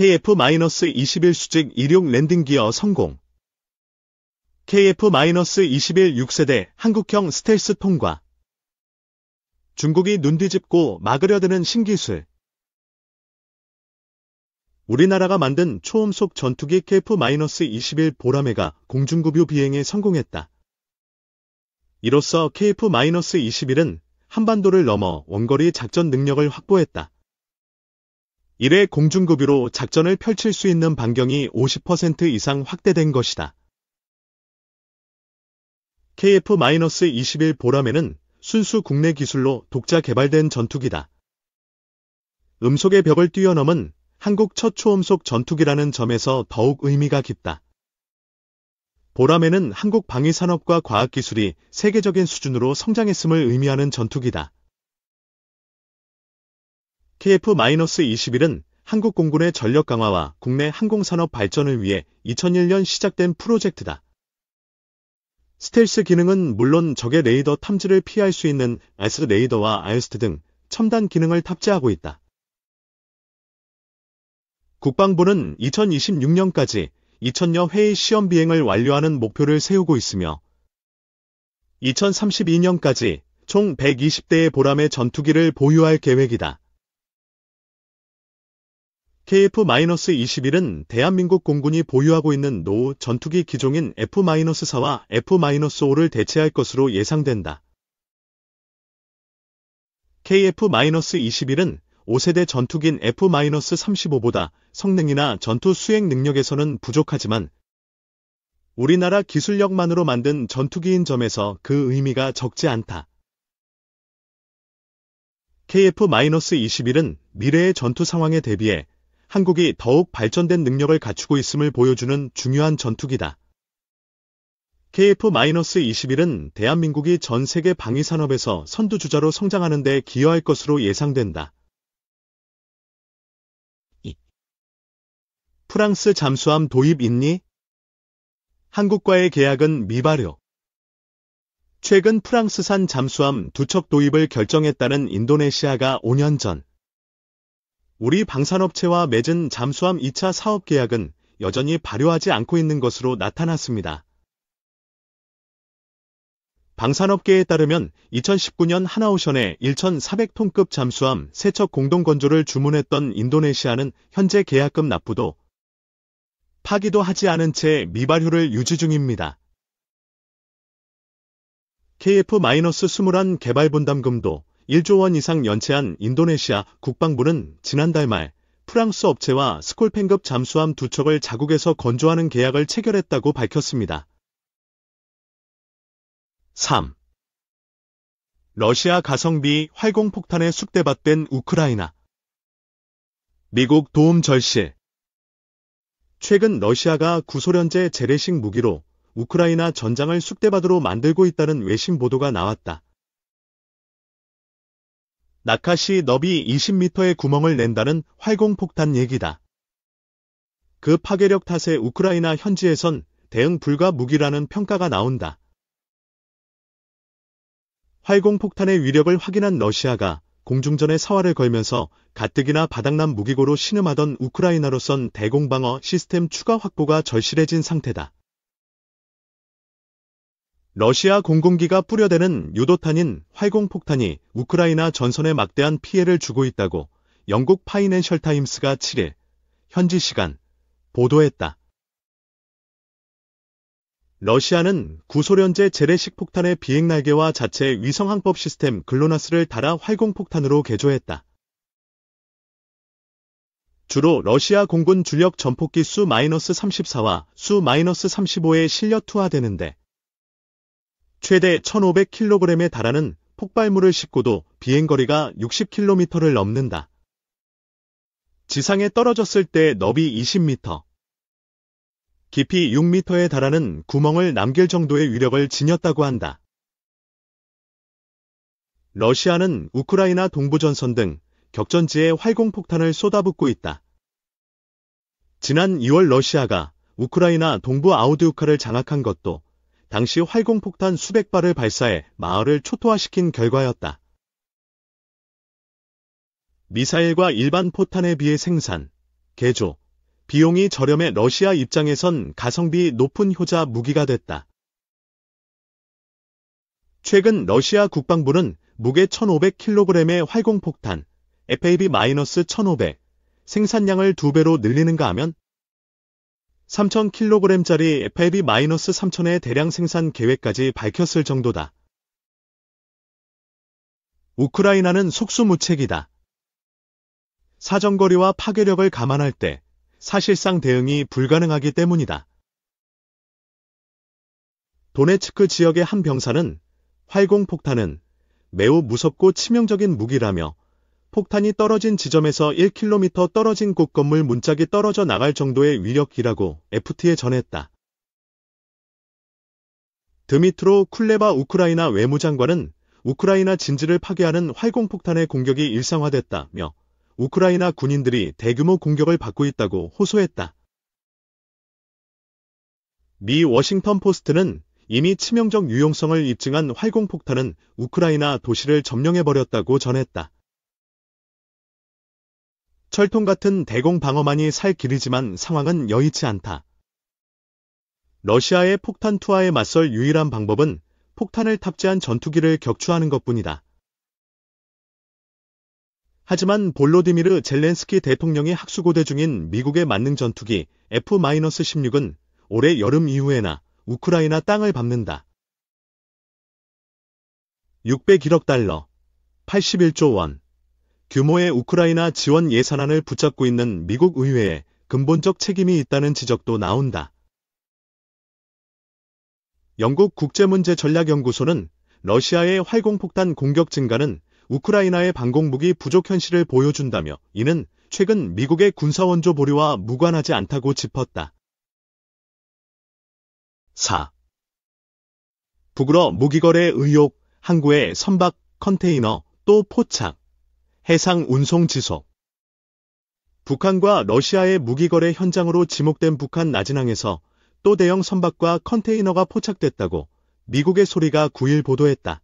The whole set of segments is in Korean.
KF-21 수직 일용 랜딩기어 성공 KF-21 6세대 한국형 스텔스 통과 중국이 눈 뒤집고 막으려드는 신기술 우리나라가 만든 초음속 전투기 KF-21 보라매가 공중급유 비행에 성공했다. 이로써 KF-21은 한반도를 넘어 원거리 작전 능력을 확보했다. 이래 공중급유로 작전을 펼칠 수 있는 반경이 50% 이상 확대된 것이다. KF-21 보람에는 순수 국내 기술로 독자 개발된 전투기다. 음속의 벽을 뛰어넘은 한국 첫 초음속 전투기라는 점에서 더욱 의미가 깊다. 보람에는 한국 방위산업과 과학기술이 세계적인 수준으로 성장했음을 의미하는 전투기다. k f 2 1은 한국 공군의 전력 강화와 국내 항공산업 발전을 위해 2001년 시작된 프로젝트다. 스텔스 기능은 물론 적의 레이더 탐지를 피할 수 있는 아스 레이더와 아이스트 등 첨단 기능을 탑재하고 있다. 국방부는 2026년까지 2000여 회의 시험 비행을 완료하는 목표를 세우고 있으며 2032년까지 총 120대의 보람의 전투기를 보유할 계획이다. KF-21은 대한민국 공군이 보유하고 있는 노후 전투기 기종인 F-4와 F-5를 대체할 것으로 예상된다. KF-21은 5세대 전투기인 F-35보다 성능이나 전투 수행 능력에서는 부족하지만 우리나라 기술력만으로 만든 전투기인 점에서 그 의미가 적지 않다. KF-21은 미래의 전투 상황에 대비해 한국이 더욱 발전된 능력을 갖추고 있음을 보여주는 중요한 전투기다. KF-21은 대한민국이 전 세계 방위산업에서 선두주자로 성장하는 데 기여할 것으로 예상된다. 프랑스 잠수함 도입 있니? 한국과의 계약은 미발효. 최근 프랑스산 잠수함 두 척 도입을 결정했다는 인도네시아가 5년 전 우리 방산업체와 맺은 잠수함 2차 사업 계약은 여전히 발효하지 않고 있는 것으로 나타났습니다. 방산업계에 따르면 2019년 하나오션에 1,400톤급 잠수함 세척 공동 건조를 주문했던 인도네시아는 현재 계약금 납부도 파기도 하지 않은 채 미발효를 유지 중입니다. KF-21 개발분담금도 1조 원 이상 연체한 인도네시아 국방부는 지난달 말 프랑스 업체와 스콜펜급 잠수함 두 척을 자국에서 건조하는 계약을 체결했다고 밝혔습니다. 3. 러시아 가성비 활공폭탄에 숙대밭된 우크라이나 미국 도움 절실 최근 러시아가 구소련제 재래식 무기로 우크라이나 전장을 숙대밭으로 만들고 있다는 외신 보도가 나왔다. 나카시 너비 20m의 구멍을 낸다는 활공폭탄 얘기다. 그 파괴력 탓에 우크라이나 현지에선 대응 불가 무기라는 평가가 나온다. 활공폭탄의 위력을 확인한 러시아가 공중전의 사활을 걸면서 가뜩이나 바닥난 무기고로 신음하던 우크라이나로선 대공방어 시스템 추가 확보가 절실해진 상태다. 러시아 공군기가 뿌려대는 유도탄인 활공폭탄이 우크라이나 전선에 막대한 피해를 주고 있다고 영국 파이낸셜 타임스가 7일 현지 시간 보도했다. 러시아는 구소련제 재래식 폭탄의 비행날개와 자체 위성항법 시스템 글로나스를 달아 활공폭탄으로 개조했다. 주로 러시아 공군 주력 전폭기 수-34와 수-35에 실려 투하되는데 최대 1,500kg에 달하는 폭발물을 싣고도 비행거리가 60km를 넘는다. 지상에 떨어졌을 때 너비 20m, 깊이 6m에 달하는 구멍을 남길 정도의 위력을 지녔다고 한다. 러시아는 우크라이나 동부전선 등 격전지에 활공폭탄을 쏟아붓고 있다. 지난 2월 러시아가 우크라이나 동부 아우디우카를 장악한 것도 당시 활공폭탄 수백 발을 발사해 마을을 초토화시킨 결과였다. 미사일과 일반 포탄에 비해 생산, 개조, 비용이 저렴해 러시아 입장에선 가성비 높은 효자 무기가 됐다. 최근 러시아 국방부는 무게 1,500kg의 활공폭탄, FAB-1500, 생산량을 2배로 늘리는가 하면 3,000kg짜리 FAB-3000의 대량 생산 계획까지 밝혔을 정도다. 우크라이나는 속수무책이다. 사정거리와 파괴력을 감안할 때 사실상 대응이 불가능하기 때문이다. 도네츠크 지역의 한 병사는 활공 폭탄은 매우 무섭고 치명적인 무기라며 폭탄이 떨어진 지점에서 1km 떨어진 곳 건물 문짝이 떨어져 나갈 정도의 위력이라고 FT에 전했다. 드미트로 쿨레바 우크라이나 외무장관은 우크라이나 진지를 파괴하는 활공폭탄의 공격이 일상화됐다며 우크라이나 군인들이 대규모 공격을 받고 있다고 호소했다. 미 워싱턴 포스트는 이미 치명적 유용성을 입증한 활공폭탄은 우크라이나 도시를 점령해버렸다고 전했다. 철통 같은 대공 방어만이 살 길이지만 상황은 여의치 않다. 러시아의 폭탄 투하에 맞설 유일한 방법은 폭탄을 탑재한 전투기를 격추하는 것뿐이다. 하지만 볼로디미르 젤렌스키 대통령이 학수고대 중인 미국의 만능 전투기 F-16은 올해 여름 이후에나 우크라이나 땅을 밟는다. 601억 달러, 81조 원. 규모의 우크라이나 지원 예산안을 붙잡고 있는 미국 의회에 근본적 책임이 있다는 지적도 나온다. 영국 국제문제전략연구소는 러시아의 활공폭탄 공격 증가는 우크라이나의 방공무기 부족 현실을 보여준다며 이는 최근 미국의 군사원조 보류와 무관하지 않다고 짚었다. 4. 북으로 무기거래 의혹, 항구의 선박, 컨테이너, 또 포착. 해상 운송 지속 북한과 러시아의 무기거래 현장으로 지목된 북한 나진항에서 또 대형 선박과 컨테이너가 포착됐다고 미국의 소리가 9일 보도했다.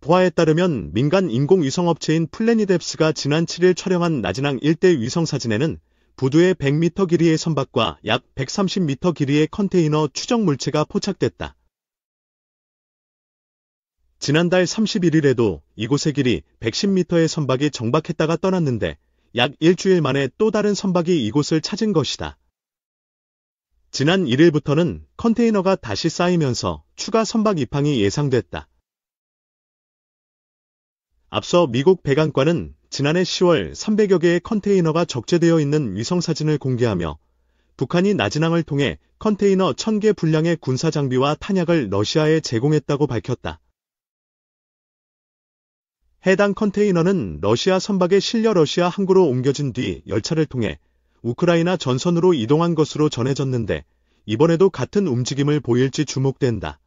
보아에 따르면 민간 인공위성업체인 플래닛앱스가 지난 7일 촬영한 나진항 일대 위성사진에는 부두의 100m 길이의 선박과 약 130m 길이의 컨테이너 추정 물체가 포착됐다. 지난달 31일에도 이곳의 길이 110m의 선박이 정박했다가 떠났는데 약 일주일 만에 또 다른 선박이 이곳을 찾은 것이다. 지난 1일부터는 컨테이너가 다시 쌓이면서 추가 선박 입항이 예상됐다. 앞서 미국 배관과는 지난해 10월 300여 개의 컨테이너가 적재되어 있는 위성사진을 공개하며 북한이 나진항을 통해 컨테이너 1000개 분량의 군사장비와 탄약을 러시아에 제공했다고 밝혔다. 해당 컨테이너는 러시아 선박에 실려 러시아 항구로 옮겨진 뒤 열차를 통해 우크라이나 전선으로 이동한 것으로 전해졌는데 이번에도 같은 움직임을 보일지 주목된다.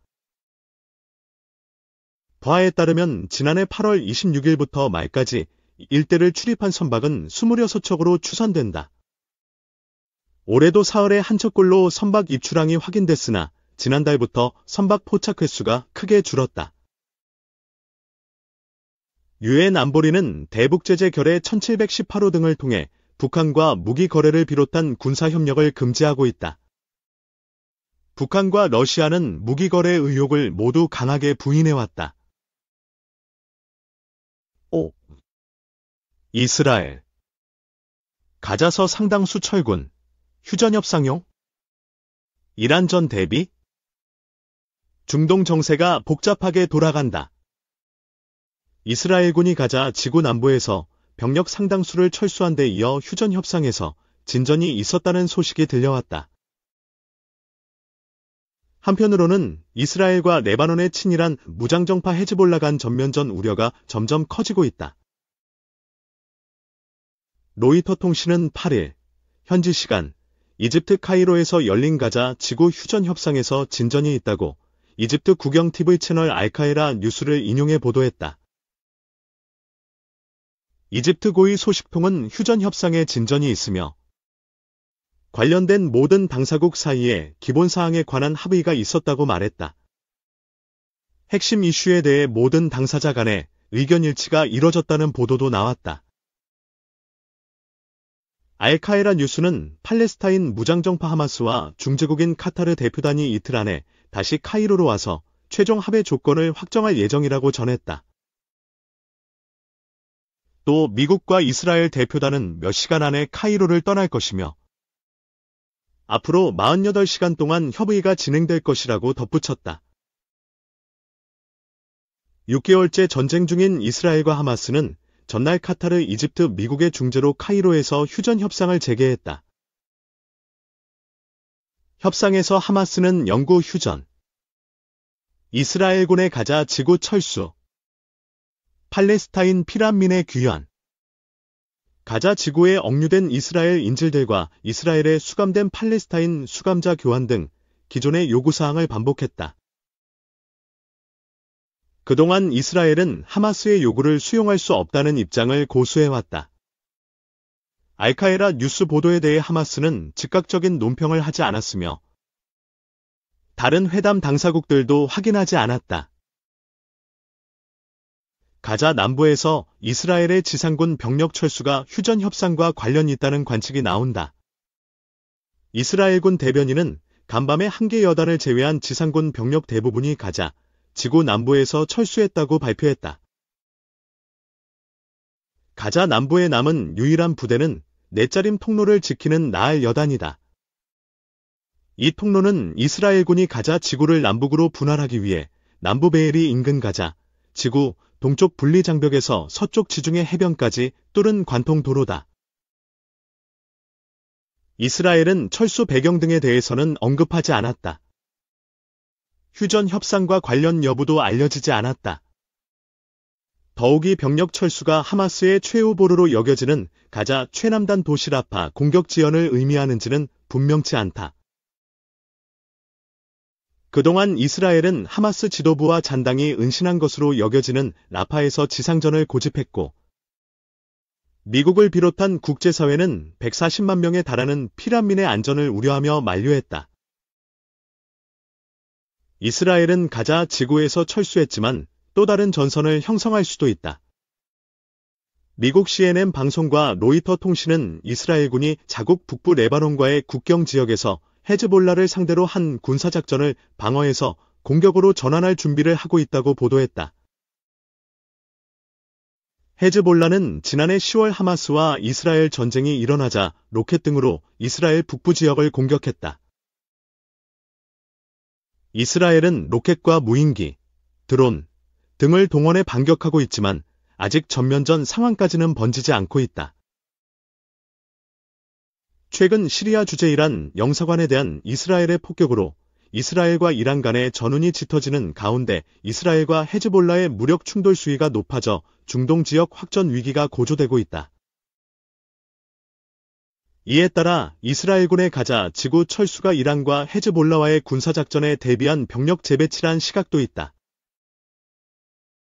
바에 따르면 지난해 8월 26일부터 말까지 일대를 출입한 선박은 26척으로 추산된다. 올해도 사흘에 한 척꼴로 선박 입출항이 확인됐으나 지난달부터 선박 포착 횟수가 크게 줄었다. 유엔 안보리는 대북제재 결의 1718호 등을 통해 북한과 무기 거래를 비롯한 군사협력을 금지하고 있다. 북한과 러시아는 무기 거래 의혹을 모두 강하게 부인해왔다. 5. 이스라엘 가자서 상당수 철군, 휴전협상용, 이란 전 대비, 중동 정세가 복잡하게 돌아간다. 이스라엘군이 가자 지구 남부에서 병력 상당수를 철수한 데 이어 휴전 협상에서 진전이 있었다는 소식이 들려왔다. 한편으로는 이스라엘과 레바논의 친일한 무장정파 헤즈볼라 간 전면전 우려가 점점 커지고 있다. 로이터 통신은 8일 현지 시간 이집트 카이로에서 열린 가자 지구 휴전 협상에서 진전이 있다고 이집트 국영 TV 채널 알카에라 뉴스를 인용해 보도했다. 이집트 고위 소식통은 휴전 협상에 진전이 있으며 관련된 모든 당사국 사이에 기본 사항에 관한 합의가 있었다고 말했다. 핵심 이슈에 대해 모든 당사자 간의 의견 일치가 이뤄졌다는 보도도 나왔다. 알카에라 뉴스는 팔레스타인 무장정파 하마스와 중재국인 카타르 대표단이 이틀 안에 다시 카이로로 와서 최종 합의 조건을 확정할 예정이라고 전했다. 또 미국과 이스라엘 대표단은 몇 시간 안에 카이로를 떠날 것이며 앞으로 48시간 동안 협의가 진행될 것이라고 덧붙였다. 6개월째 전쟁 중인 이스라엘과 하마스는 전날 카타르 이집트 미국의 중재로 카이로에서 휴전 협상을 재개했다. 협상에서 하마스는 영구 휴전, 이스라엘군의 가자 지구 철수, 팔레스타인 피란민의 귀환 가자 지구에 억류된 이스라엘 인질들과 이스라엘에 수감된 팔레스타인 수감자 교환 등 기존의 요구사항을 반복했다. 그동안 이스라엘은 하마스의 요구를 수용할 수 없다는 입장을 고수해왔다. 알카에라 뉴스 보도에 대해 하마스는 즉각적인 논평을 하지 않았으며 다른 회담 당사국들도 확인하지 않았다. 가자 남부에서 이스라엘의 지상군 병력 철수가 휴전 협상과 관련이 있다는 관측이 나온다. 이스라엘군 대변인은 간밤에 한 개 여단을 제외한 지상군 병력 대부분이 가자 지구 남부에서 철수했다고 발표했다. 가자 남부에 남은 유일한 부대는 내짜림 통로를 지키는 나알 여단이다. 이 통로는 이스라엘군이 가자 지구를 남북으로 분할하기 위해 남부 베일이 인근 가자 지구 동쪽 분리장벽에서 서쪽 지중해 해변까지 뚫은 관통도로다. 이스라엘은 철수 배경 등에 대해서는 언급하지 않았다. 휴전 협상과 관련 여부도 알려지지 않았다. 더욱이 병력 철수가 하마스의 최후보루로 여겨지는 가자 최남단 도시라파 공격 지연을 의미하는지는 분명치 않다. 그동안 이스라엘은 하마스 지도부와 잔당이 은신한 것으로 여겨지는 라파에서 지상전을 고집했고 미국을 비롯한 국제사회는 140만 명에 달하는 피란민의 안전을 우려하며 만류했다. 이스라엘은 가자 지구에서 철수했지만 또 다른 전선을 형성할 수도 있다. 미국 CNN 방송과 로이터 통신은 이스라엘군이 자국 북부 레바논과의 국경 지역에서 헤즈볼라를 상대로 한 군사작전을 방어해서 공격으로 전환할 준비를 하고 있다고 보도했다. 헤즈볼라는 지난해 10월 하마스와 이스라엘 전쟁이 일어나자 로켓 등으로 이스라엘 북부 지역을 공격했다. 이스라엘은 로켓과 무인기, 드론 등을 동원해 반격하고 있지만 아직 전면전 상황까지는 번지지 않고 있다. 최근 시리아 주재이란 영사관에 대한 이스라엘의 폭격으로 이스라엘과 이란 간의 전운이 짙어지는 가운데 이스라엘과 헤즈볼라의 무력 충돌 수위가 높아져 중동 지역 확전 위기가 고조되고 있다. 이에 따라 이스라엘군의 가자 지구 철수가 이란과 헤즈볼라와의 군사작전에 대비한 병력 재배치란 시각도 있다.